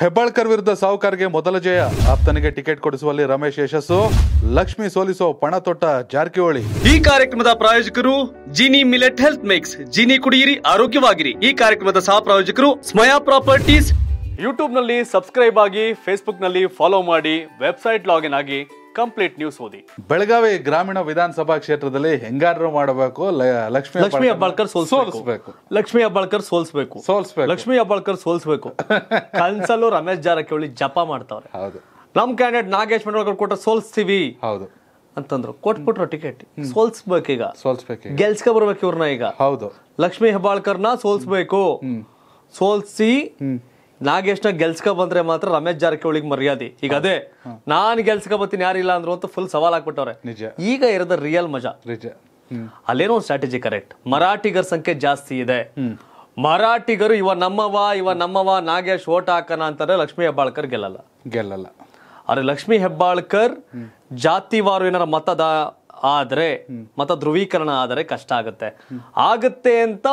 ಹೆಬ್ಬಾಳ್ಕರ್ ವಿರುದ್ಧ ಸಾವುಕಾರ್ಗೆ ಮೊದಲ ಜಯ ಆಪ್ತನಿಗೆ ಟಿಕೆಟ್ ಕೊಡಿಸುವಲ್ಲಿ ರಮೇಶ್ ಯಶಸ್ಸು ಲಕ್ಷ್ಮಿ ಸೋಲಿಸೋ ಪಣ ತೊಟ್ಟ ಜಾರಕಿಹೊಳಿ ಈ ಕಾರ್ಯಕ್ರಮದ ಪ್ರಾಯೋಜಕರು Jini millet health mix Jini ಕುಡಿಯಿರಿ ಆರೋಗ್ಯವಾಗಿರಿ ಈ ಕಾರ್ಯಕ್ರಮದ ಸಹ ಪ್ರಾಯೋಜಕರು ಸ್ಮಯಾ ಪ್ರಾಪರ್ಟೀಸ್ ಯೂಟ್ಯೂಬ್ನಲ್ಲಿ ಸಬ್ಸ್ಕ್ರೈಬ್ ಆಗಿ ಫೇಸ್ಬುಕ್ನಲ್ಲಿ ಫಾಲೋ ಮಾಡಿ ವೆಬ್ಸೈಟ್ ಲಾಗಿನ್ ಆಗಿ ಕಂಪ್ಲೀಟ್ ನ್ಯೂಸ್ ಓದಿ ಬೆಳಗಾವಿ ಗ್ರಾಮೀಣ ವಿಧಾನಸಭಾ ಕ್ಷೇತ್ರದಲ್ಲಿ ಹೆಂಗಾರರು ಮಾಡಬೇಕು ಲಕ್ಷ್ಮಿ ಲಕ್ಷ್ಮಿ ಹೆಬ್ಬಾಳ್ಕರ್ ಸೋಲ್ಸ್ಬೇಕು ಲಕ್ಷ್ಮಿ ಅಬ್ಬಾಳ್ಕರ್ ಸೋಲ್ಸ್ಬೇಕು ಸೋಲ್ಸ್ಬೇಕು ಲಕ್ಷ್ಮಿ ಅಬ್ಬಾಳ್ಕರ್ ಸೋಲ್ಸ್ಬೇಕು ಕನ್ಸಲ್ಲೂ ರಮೇಶ್ ಜಾರಕಿಹೊಳಿ ಜಪ ಮಾಡ್ತಾವ್ರೆ ಹೌದು ನಮ್ ಕ್ಯಾಂಡಿಡೇಟ್ ನಾಗೇಶ್ ಮಂಡೋಳ್ಕರ್ ಕೊಟ್ಟ ಸೋಲ್ಸ್ತೀವಿ ಹೌದು ಅಂತಂದ್ರು ಕೊಟ್ಬಿಟ್ರು ಟಿಕೆಟ್ ಸೋಲ್ಸ್ಬೇಕೀಗ ಸೋಲ್ಸ್ಬೇಕು ಗೆಲ್ಸ್ಕ ಬರ್ಬೇಕು ಇವ್ರನ್ನ ಈಗ ಹೌದು ಲಕ್ಷ್ಮಿ ಹೆಬ್ಬಾಳ್ಕರ್ನ ಸೋಲ್ಸ್ಬೇಕು ಸೋಲ್ಸಿ ನಾಗೇಶ್ನ ಗೆಲ್ಸ್ಕೊ ಬಂದ್ರೆ ಮಾತ್ರ ರಮೇಶ್ ಜಾರಕಿಹೊಳಿಗೆ ಮರ್ಯಾದೆ ಈಗ ಅದೇ ನಾನು ಗೆಲ್ಸ್ಕೊ ಬರ್ತೀನಿ ಯಾರಿಲ್ಲ ಅಂದ್ರು ಅಂತ ಫುಲ್ ಸವಾಲ್ ಹಾಕ್ಬಿಟ್ಟವ್ರೆ ಈಗ ಇರೋದ ರಿಯಲ್ ಮಜಾ ಅಲ್ಲೇನೋ ಒಂದು ಸ್ಟ್ರಾಟಜಿ ಕರೆಕ್ಟ್ ಮರಾಠಿಗರ ಸಂಖ್ಯೆ ಜಾಸ್ತಿ ಇದೆ ಮರಾಠಿಗರು ಇವ ನಮ್ಮವ ಇವ ನಮ್ಮವ ನಾಗೇಶ್ ಓಟ್ ಹಾಕನ ಅಂತಾರೆ ಲಕ್ಷ್ಮೀ ಹೆಬ್ಬಾಳ್ಕರ್ ಗೆಲ್ಲಲ್ಲ ಗೆಲ್ಲಲ್ಲ ಆದ್ರೆ ಲಕ್ಷ್ಮೀ ಹೆಬ್ಬಾಳ್ಕರ್ ಜಾತಿವಾರು ಏನಾರ ಮತದ ಆದ್ರೆ ಮತ ಧ್ರುವೀಕರಣ ಆದರೆ ಕಷ್ಟ ಆಗುತ್ತೆ ಆಗುತ್ತೆ ಅಂತ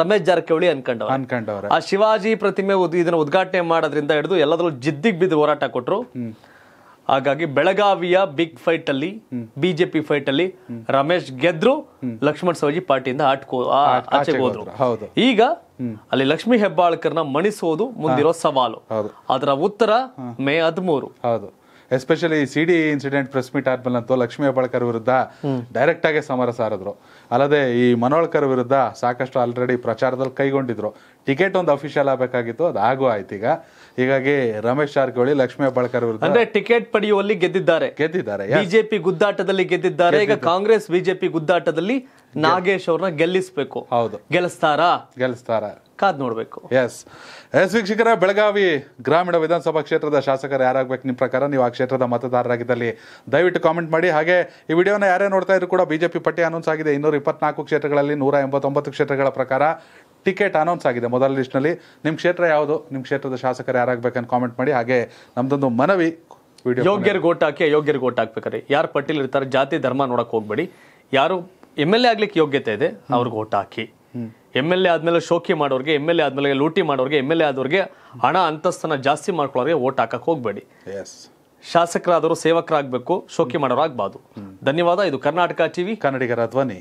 ರಮೇಶ್ ಜಾರಕಿಹೊಳಿ ಅನ್ಕೊಂಡವ್ರು ಆ ಶಿವಾಜಿ ಪ್ರತಿಮೆ ಇದನ್ನ ಉದ್ಘಾಟನೆ ಮಾಡೋದ್ರಿಂದ ಹಿಡಿದು ಎಲ್ಲದರಲ್ಲೂ ಜಿದ್ದಿಗೆ ಬಿದ್ದು ಹೋರಾಟ ಕೊಟ್ರು ಹಾಗಾಗಿ ಬೆಳಗಾವಿಯ ಬಿಗ್ ಫೈಟ್ ಅಲ್ಲಿ ಬಿಜೆಪಿ ಫೈಟ್ ಅಲ್ಲಿ ರಮೇಶ್ ಗೆದ್ರು ಲಕ್ಷ್ಮಣ್ ಸವಜಿ ಪಾರ್ಟಿಯಿಂದ ಆಟಕೋ ಆಚೆ ಹೋದ್ರು ಈಗ ಅಲ್ಲಿ ಲಕ್ಷ್ಮಿ ಹೆಬ್ಬಾಳ್ಕರ್ನ ಮಣಿಸೋದು ಮುಂದಿರೋ ಸವಾಲು ಅದರ ಉತ್ತರ ಮೇ ಹದಿಮೂರು ಹೌದು especially C D incident press meet ಆದ್ಮೇಲೆ ಅಂತೂ ಲಕ್ಷ್ಮೀ ಹೆಬ್ಬಾಳ್ಕರ್ ವಿರುದ್ಧ ಡೈರೆಕ್ಟ್ ಆಗಿ ಸಮರ ಸಾರಿದ್ರು ಅಲ್ಲದೆ ಈ ಮನೋಳ್ಕರ್ ವಿರುದ್ಧ ಸಾಕಷ್ಟು ಆಲ್ರೆಡಿ ಪ್ರಚಾರದಲ್ಲಿ ಕೈಗೊಂಡಿದ್ರು ಟಿಕೆಟ್ ಒಂದು ಅಫಿಷಿಯಲ್ ಆಗಬೇಕಾಗಿತ್ತು ಅದು ಆಗುವ ಆಯ್ತು ಈಗ ಹೀಗಾಗಿ ರಮೇಶ್ ಜಾರಕಿಹೊಳಿ ಲಕ್ಷ್ಮೀ ಹೆಬ್ಬಾಳ್ಕರ್ ವಿರುದ್ಧ ಅಂದ್ರೆ ಟಿಕೆಟ್ ಪಡೆಯುವಲ್ಲಿ ಗೆದ್ದಿದ್ದಾರೆ ಗೆದ್ದಿದ್ದಾರೆ ಬಿಜೆಪಿ ಗುದ್ದಾಟದಲ್ಲಿ ಗೆದ್ದಿದ್ದಾರೆ ಈಗ ಕಾಂಗ್ರೆಸ್ ಬಿಜೆಪಿ ಗುದ್ದಾಟದಲ್ಲಿ ನಾಗೇಶ್ ಅವ್ರನ್ನ ಗೆಲ್ಲಿಸಬೇಕು ಹೌದು ಗೆಲ್ಲಿಸ್ತಾರಾ ಗೆಲ್ಲಿಸ್ತಾರ ಕಾದ್ ನೋಡ್ಬೇಕು ಎಸ್ ಎಸ್ ವೀಕ್ಷಕರ ಬೆಳಗಾವಿ ಗ್ರಾಮೀಣ ವಿಧಾನಸಭಾ ಕ್ಷೇತ್ರದ ಶಾಸಕರು ಯಾರಾಗಬೇಕು ನಿಮ್ಮ ಪ್ರಕಾರ ನೀವು ಆ ಕ್ಷೇತ್ರದ ಮತದಾರರಾಗಿದ್ದಲ್ಲಿ ದಯವಿಟ್ಟು ಕಾಮೆಂಟ್ ಮಾಡಿ ಹಾಗೆ ಈ ವಿಡಿಯೋನ ಯಾರೇ ನೋಡ್ತಾ ಇದ್ರು ಕೂಡ ಬಿಜೆಪಿ ಪಟ್ಟಿ ಅನೌನ್ಸ್ ಆಗಿದೆ ಇನ್ನೂರ ಇಪ್ಪತ್ನಾಲ್ಕು ಕ್ಷೇತ್ರಗಳಲ್ಲಿ ನೂರ ಎಂಬತ್ತೊಂಬತ್ತು ಕ್ಷೇತ್ರಗಳ ಪ್ರಕಾರ ಟಿಕೆಟ್ ಅನೌನ್ಸ್ ಆಗಿದೆ ಮೊದಲ ಲಿಸ್ಟ್ನಲ್ಲಿ ನಿಮ್ಮ ಕ್ಷೇತ್ರ ಯಾವುದು ನಿಮ್ಮ ಕ್ಷೇತ್ರದ ಶಾಸಕರು ಯಾರಾಗಬೇಕಂತ ಕಾಮೆಂಟ್ ಮಾಡಿ ಹಾಗೆ ನಮ್ಮದೊಂದು ಮನವಿ ಯೋಗ್ಯರಿಗೆ ಓಟ್ ಹಾಕಿ ಅಯೋಗ್ಯರಿಗೆ ಓಟ್ ಹಾಕ್ಬೇಕಾದ್ರೆ ಯಾರು ಪಟ್ಟಿಲ್ ಇರ್ತಾರೆ ಜಾತಿ ಧರ್ಮ ನೋಡಕ್ಕೆ ಹೋಗ್ಬೇಡಿ ಯಾರು ಎಮ್ ಎಲ್ ಎ ಆಗ್ಲಿಕ್ಕೆ ಯೋಗ್ಯತೆ ಇದೆ ಅವ್ರಿಗೆ ಓಟ್ ಹಾಕಿ ಎಮ್ ಎಲ್ ಎ ಆದ್ಮೇಲೆ ಶೋಕಿ ಮಾಡೋರಿಗೆ ಎಮ್ ಎಲ್ ಎ ಆದ್ಮೇಲೆ ಲೂಟಿ ಮಾಡೋರಿಗೆ ಎಮ್ ಎಲ್ ಎ ಆದವ್ರಿಗೆ ಹಣ ಅಂತಸ್ತನ ಜಾಸ್ತಿ ಮಾಡ್ಕೊಳ್ಳೋರಿಗೆ ಓಟ್ ಹಾಕಕ್ಕೆ ಹೋಗ್ಬೇಡಿ ಶಾಸಕರಾದರೂ ಸೇವಕರಾಗಬೇಕು ಶೋಕಿ ಮಾಡೋರು ಆಗ್ಬಾರ್ದು ಧನ್ಯವಾದ ಇದು ಕರ್ನಾಟಕ ಟಿವಿ ಕನ್ನಡಿಗರ ಧ್ವನಿ